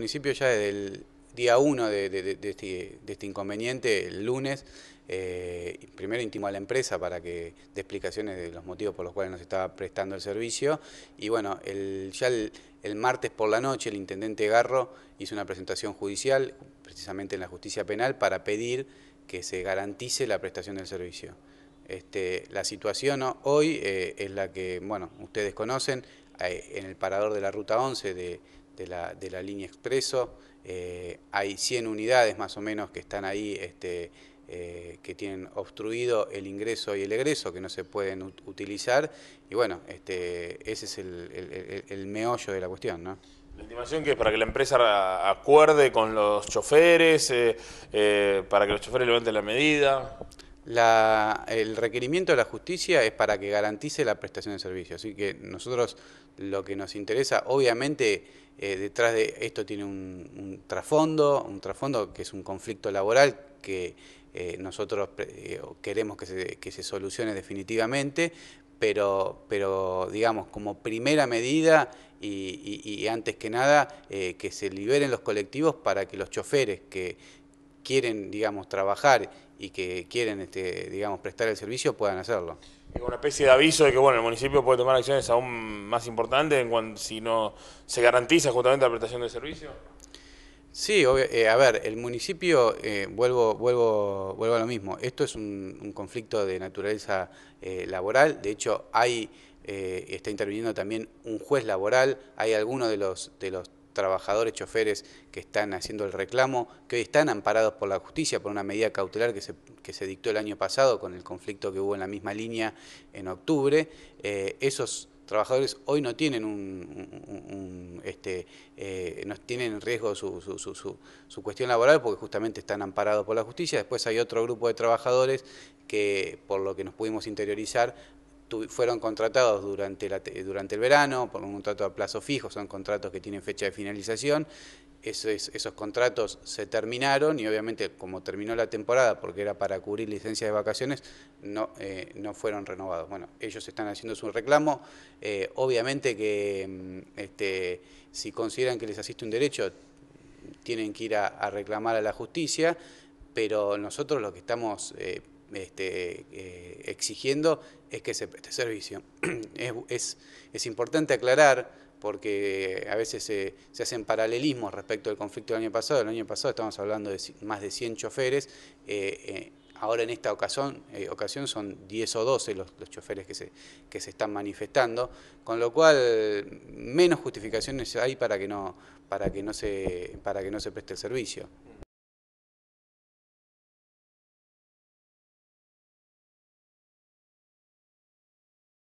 El municipio ya desde el día 1 este, de, este, inconveniente, el lunes, eh, primero intimó a la empresa para que dé explicaciones de los motivos por los cuales nos estaba prestando el servicio y bueno, el, ya el, martes por la noche el intendente Garro hizo una presentación judicial, precisamente en la justicia penal, para pedir que se garantice la prestación del servicio. Este, la situación hoy eh, es la que, bueno, ustedes conocen, eh, en el parador de la Ruta 11 de de la, línea expreso. Eh, hay 100 unidades más o menos que están ahí, este, eh, que tienen obstruido el ingreso y el egreso, que no se pueden utilizar. Y bueno, este, ese es el, meollo de la cuestión, La intimación que es para que la empresa acuerde con los choferes, eh, para que los choferes levanten la medida. La, el requerimiento de la justicia es para que garantice la prestación de servicios, Así que nosotros lo que nos interesa, obviamente, eh, detrás de esto tiene un, trasfondo, un trasfondo que es un conflicto laboral que eh, nosotros eh, queremos que se, solucione definitivamente, pero, pero digamos, como primera medida y, y antes que nada, que se liberen los colectivos para que los choferes que quieren, digamos, trabajar y que quieren, este, digamos, prestar el servicio puedan hacerlo. Es una especie de aviso de que, bueno, el municipio puede tomar acciones aún más importantes en si no se garantiza justamente la prestación del servicio. Sí, eh, a ver, el municipio, eh, vuelvo, vuelvo, vuelvo a lo mismo, esto es un, conflicto de naturaleza eh, laboral, de hecho hay, está interviniendo también un juez laboral, hay algunos de los, de los trabajadores, choferes que están haciendo el reclamo, que hoy están amparados por la justicia, por una medida cautelar que se, que se dictó el año pasado con el conflicto que hubo en la misma línea en octubre. Eh, esos trabajadores hoy no tienen un, este, eh, no tienen en riesgo su, su, su, cuestión laboral porque justamente están amparados por la justicia. Después hay otro grupo de trabajadores que, por lo que nos pudimos interiorizar, fueron contratados durante, durante el verano por un contrato a plazo fijo, son contratos que tienen fecha de finalización. Esos, esos contratos se terminaron y obviamente como terminó la temporada, porque era para cubrir licencias de vacaciones, no, eh, no fueron renovados. Bueno, ellos están haciendo su reclamo. Eh, obviamente que mm, este, si consideran que les asiste un derecho, tienen que ir a, reclamar a la justicia, pero nosotros lo que estamos... Eh, este, eh, exigiendo es que se preste servicio. es, importante aclarar porque a veces se, hacen paralelismos respecto al conflicto del año pasado. El año pasado estamos hablando de más de 100 choferes, eh, eh, ahora en esta ocasión, ocasión son 10 o 12 los, choferes que se, que se están manifestando, con lo cual menos justificaciones hay para que no, para que no, se, para que no se preste el servicio.